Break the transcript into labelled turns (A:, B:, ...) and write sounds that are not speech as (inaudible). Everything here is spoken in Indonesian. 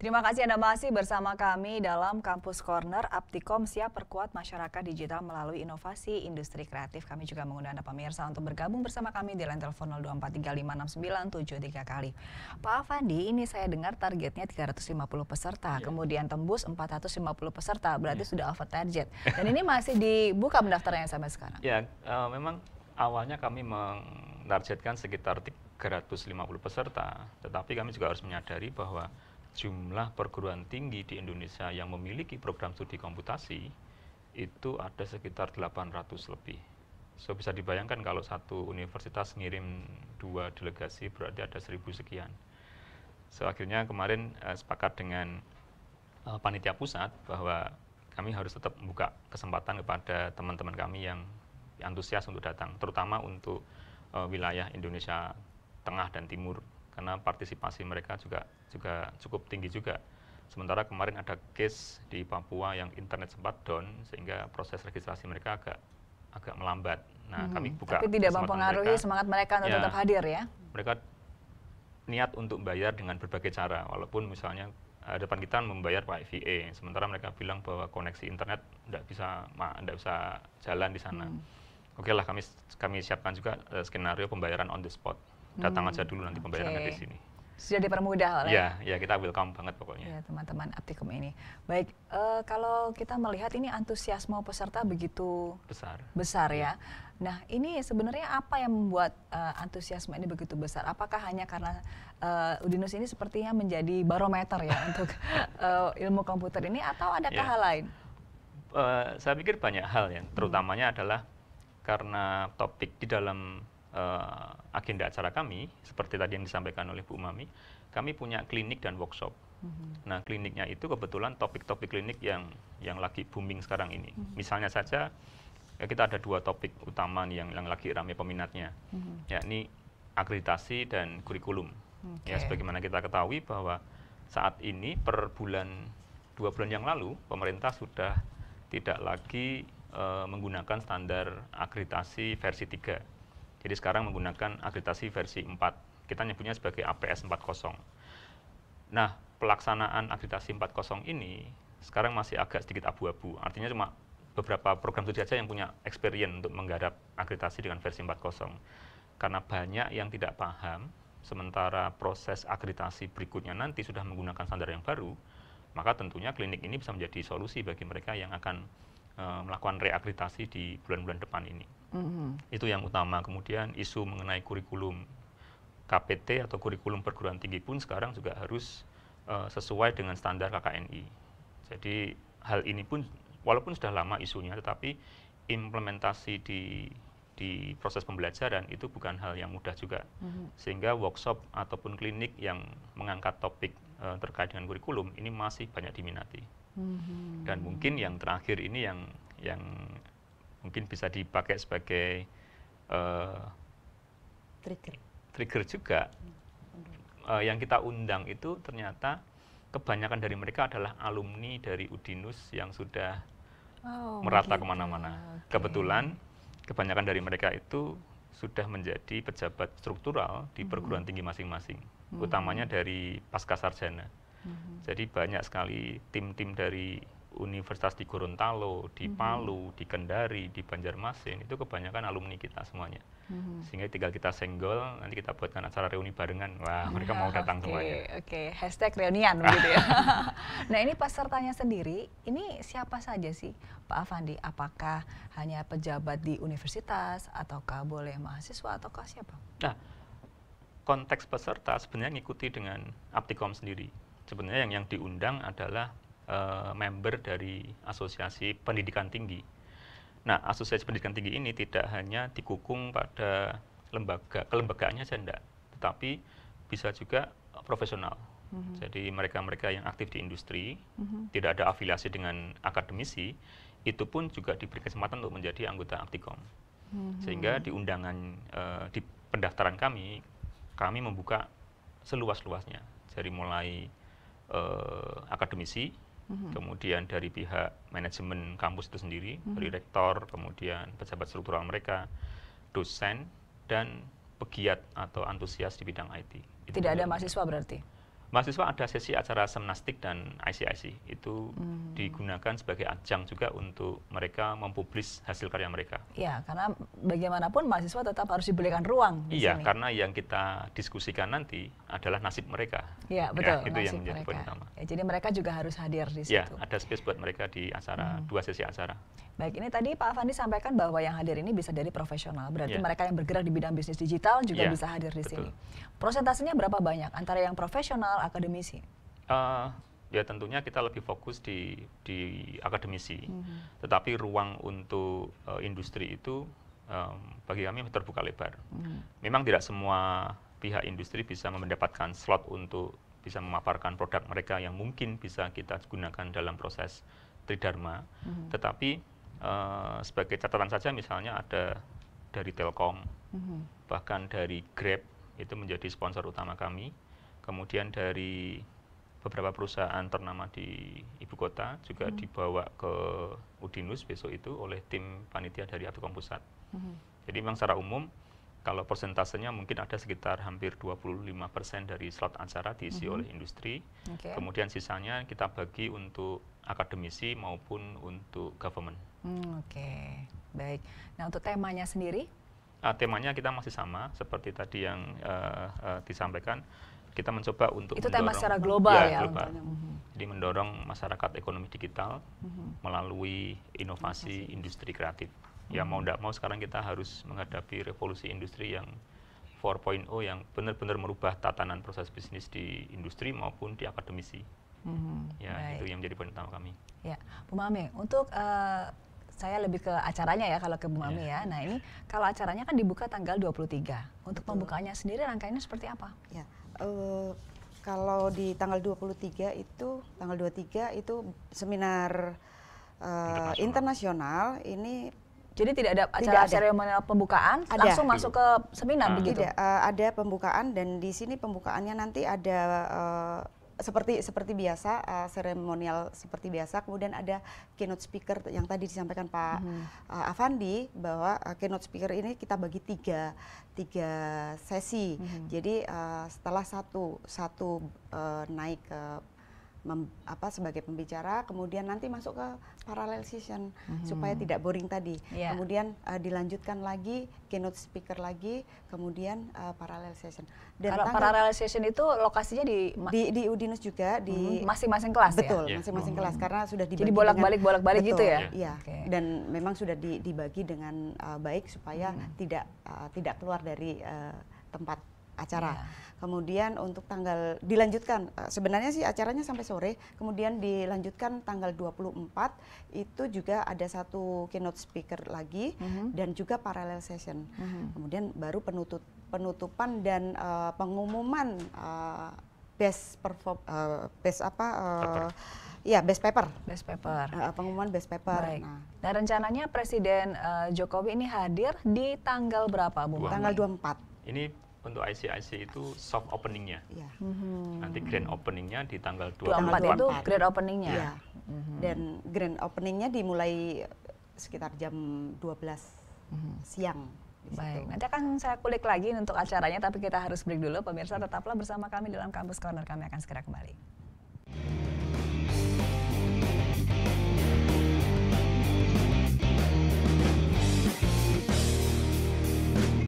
A: Terima kasih Anda masih bersama kami dalam Kampus Corner. Aptikom siap perkuat masyarakat digital melalui inovasi industri kreatif. Kami juga mengundang Anda pemirsa untuk bergabung bersama kami di line telepon 0243569973 kali. Pak Afandi, ini saya dengar targetnya 350 peserta, yeah. kemudian tembus 450 peserta, berarti yeah. sudah over target. Dan ini masih dibuka pendaftarannya sampai sekarang.
B: Ya, uh, memang awalnya kami menargetkan sekitar 350 peserta, tetapi kami juga harus menyadari bahwa jumlah perguruan tinggi di Indonesia yang memiliki program studi komputasi itu ada sekitar 800 lebih. So bisa dibayangkan kalau satu universitas ngirim dua delegasi berarti ada seribu sekian. So akhirnya kemarin uh, sepakat dengan uh, panitia pusat bahwa kami harus tetap membuka kesempatan kepada teman-teman kami yang antusias untuk datang, terutama untuk uh, wilayah Indonesia Tengah dan Timur karena partisipasi mereka juga juga cukup tinggi juga. Sementara kemarin ada case di Papua yang internet sempat down sehingga proses registrasi mereka agak agak melambat. Nah, hmm. kami buka Tapi tidak mempengaruhi mereka. semangat mereka untuk ya, tetap hadir ya. Mereka niat untuk bayar dengan berbagai cara walaupun misalnya eh, depan kita membayar pakai VA, e. sementara mereka bilang bahwa koneksi internet tidak bisa tidak bisa jalan di sana. Hmm. Oke okay lah kami kami siapkan juga uh, skenario pembayaran on the spot datang hmm. aja dulu nanti pembayarannya okay. di sini
A: sudah dipermudah oleh ya
B: ya kita welcome banget pokoknya
A: Iya, teman-teman Aptikum ini baik uh, kalau kita melihat ini antusiasme peserta begitu besar besar ya iya. nah ini sebenarnya apa yang membuat uh, antusiasme ini begitu besar apakah hanya karena uh, Udinus ini sepertinya menjadi barometer ya (laughs) untuk uh, ilmu komputer ini atau ada ya. hal lain
B: uh, saya pikir banyak hal ya hmm. terutamanya hmm. adalah karena topik di dalam uh, agenda acara kami, seperti tadi yang disampaikan oleh Bu Mami, kami punya klinik dan workshop. Mm-hmm. Nah, kliniknya itu kebetulan topik-topik klinik yang yang lagi booming sekarang ini. Mm-hmm. Misalnya saja ya kita ada dua topik utama nih yang yang lagi ramai peminatnya, mm-hmm. yakni akreditasi dan kurikulum. Okay. Ya, sebagaimana kita ketahui bahwa saat ini per bulan dua bulan yang lalu pemerintah sudah tidak lagi uh, menggunakan standar akreditasi versi 3 jadi sekarang menggunakan akreditasi versi 4. Kita nyebutnya sebagai APS 40. Nah, pelaksanaan akreditasi 40 ini sekarang masih agak sedikit abu-abu. Artinya cuma beberapa program studi saja yang punya experience untuk menggarap akreditasi dengan versi 40. Karena banyak yang tidak paham, sementara proses akreditasi berikutnya nanti sudah menggunakan standar yang baru, maka tentunya klinik ini bisa menjadi solusi bagi mereka yang akan eh, melakukan reakreditasi di bulan-bulan depan ini. Mm-hmm. Itu yang utama. Kemudian isu mengenai kurikulum KPT atau kurikulum perguruan tinggi pun sekarang juga harus uh, sesuai dengan standar KKNI. Jadi hal ini pun walaupun sudah lama isunya, tetapi implementasi di di proses pembelajaran itu bukan hal yang mudah juga. Mm-hmm. Sehingga workshop ataupun klinik yang mengangkat topik uh, terkait dengan kurikulum ini masih banyak diminati. Mm-hmm. Dan mungkin yang terakhir ini yang yang mungkin bisa dipakai sebagai uh, trigger trigger juga uh, yang kita undang itu ternyata kebanyakan dari mereka adalah alumni dari Udinus yang sudah oh, merata gitu. kemana-mana okay. kebetulan kebanyakan dari mereka itu sudah menjadi pejabat struktural di hmm. perguruan tinggi masing-masing, mm -hmm. utamanya dari pasca sarjana. Mm -hmm. Jadi banyak sekali tim-tim dari universitas di Gorontalo, di mhm. Palu, mm -hmm. di Kendari, di Banjarmasin itu kebanyakan alumni kita semuanya. Mm -hmm. Sehingga tinggal kita senggol, nanti kita buatkan acara reuni barengan. Wah, nah, mereka mau datang okay, semuanya. Oke,
A: okay. hashtag reunian (laughs) begitu ya. nah, ini pesertanya sendiri, ini siapa saja sih Pak Afandi? Apakah hanya pejabat di universitas ataukah boleh mahasiswa ataukah siapa?
B: Nah, konteks peserta sebenarnya ngikuti dengan Aptikom sendiri. Sebenarnya yang yang diundang adalah Eh, member dari Asosiasi Pendidikan Tinggi. Nah, Asosiasi Pendidikan Tinggi ini tidak hanya dikukung pada lembaga kelembagaannya saja enggak, tetapi bisa juga profesional. Mm -hmm. Jadi mereka-mereka yang aktif di industri, mm -hmm. tidak ada afiliasi dengan akademisi, itu pun juga diberi kesempatan untuk menjadi anggota Aktikom. Mm -hmm. Sehingga di undangan e, di pendaftaran kami, kami membuka seluas-luasnya. Jadi mulai e, akademisi, hmm. kemudian dari pihak manajemen kampus itu sendiri, hmm. dari rektor, kemudian pejabat struktural mereka, dosen, dan pegiat atau antusias di bidang IT.
A: Itu Tidak ada mahasiswa berarti?
B: mahasiswa ada sesi acara semnastik dan ICIC itu hmm. digunakan sebagai ajang juga untuk mereka mempublis hasil karya mereka.
A: Iya, karena bagaimanapun mahasiswa tetap harus diberikan ruang. iya, sini.
B: karena yang kita diskusikan nanti adalah nasib mereka. Iya, ya, betul. Ya, itu yang menjadi poin utama.
A: Ya, jadi mereka juga harus hadir di iya,
B: situ. Iya, ada space buat mereka di acara hmm. dua sesi acara.
A: Baik, ini tadi Pak Fandi sampaikan bahwa yang hadir ini bisa dari profesional. Berarti yeah. mereka yang bergerak di bidang bisnis digital juga yeah, bisa hadir di betul. sini. Prosentasenya berapa banyak antara yang profesional akademisi?
B: Uh, ya tentunya kita lebih fokus di di akademisi, mm -hmm. tetapi ruang untuk uh, industri itu um, bagi kami terbuka lebar. Mm -hmm. Memang tidak semua pihak industri bisa mendapatkan slot untuk bisa memaparkan produk mereka yang mungkin bisa kita gunakan dalam proses tridharma, mm -hmm. tetapi uh, sebagai catatan saja misalnya ada dari Telkom, mm -hmm. bahkan dari Grab itu menjadi sponsor utama kami kemudian dari beberapa perusahaan ternama di ibu kota juga hmm. dibawa ke Udinus besok itu oleh tim panitia dari Apikom Pusat. Hmm. Jadi memang secara umum kalau persentasenya mungkin ada sekitar hampir 25% dari slot acara diisi hmm. oleh industri. Okay. Kemudian sisanya kita bagi untuk akademisi maupun untuk government.
A: Hmm, Oke, okay. baik. Nah untuk temanya sendiri?
B: Uh, temanya kita masih sama seperti tadi yang uh, uh, disampaikan kita mencoba untuk itu tema secara global ya, ya global. Mm-hmm. jadi mendorong masyarakat ekonomi digital mm-hmm. melalui inovasi, inovasi. industri kreatif. Ya mm-hmm. mau tidak mau sekarang kita harus menghadapi revolusi industri yang 4.0 yang benar-benar merubah tatanan proses bisnis di industri maupun di akademisi.
A: Mm-hmm. Ya, Baik. itu
B: yang menjadi poin utama kami.
A: Ya, Bu Mame, untuk uh, saya lebih ke acaranya ya kalau ke Bu Mame yeah. ya. Nah, ini kalau acaranya kan dibuka tanggal 23. Untuk Betul. pembukaannya sendiri rangkaiannya seperti apa? Ya. Yeah
C: Uh, kalau di tanggal 23 itu tanggal 23 itu seminar uh, internasional. ini jadi tidak ada acara tidak seremonial pembukaan ada. langsung masuk ke seminar hmm. begitu. Tidak, uh, eh, ada pembukaan dan di sini pembukaannya nanti ada uh, seperti seperti biasa uh, seremonial seperti biasa kemudian ada keynote speaker yang tadi disampaikan Pak hmm. uh, Avandi bahwa uh, keynote speaker ini kita bagi tiga tiga sesi hmm. jadi uh, setelah satu satu uh, naik ke mem, apa sebagai pembicara kemudian nanti masuk ke parallel session mm-hmm. supaya tidak boring tadi yeah. kemudian uh, dilanjutkan lagi keynote speaker lagi kemudian uh, eh, parallel session dan kalau parallel
A: session itu lokasinya di di, di
C: Udinus juga di mhm, masing-masing kelas ya? betul masing iya. masing-masing yeah. Mhm. kelas
A: karena sudah dibagi jadi bolak-balik bolak-balik gitu ya iya okay.
C: dan memang sudah di, dibagi dengan uh, baik supaya mm. tidak uh, tidak keluar dari uh, tempat acara. Yeah. Kemudian untuk tanggal dilanjutkan eh, sebenarnya sih acaranya sampai sore, kemudian dilanjutkan tanggal 24 itu juga ada satu keynote speaker lagi mm -hmm. dan juga parallel session. Mm -hmm. Kemudian baru penutup penutupan dan uh, pengumuman uh, best perform uh, best apa uh, Ya, best paper.
A: Best paper. Uh, pengumuman best paper. Baik. Nah. nah, rencananya Presiden uh, Jokowi ini hadir di tanggal berapa, Bu? Tanggal 24.
B: Ini untuk ICIC itu soft openingnya. Ya. Mm-hmm. Nanti grand openingnya di tanggal 24. 24 itu grand
A: openingnya. Ya.
C: Mm-hmm. Dan grand openingnya dimulai eh, sekitar jam 12 mm-hmm.
A: siang. Baik, nanti akan saya kulik lagi untuk acaranya, tapi kita harus break dulu. Pemirsa tetaplah bersama kami dalam Kampus Corner, kami akan segera kembali.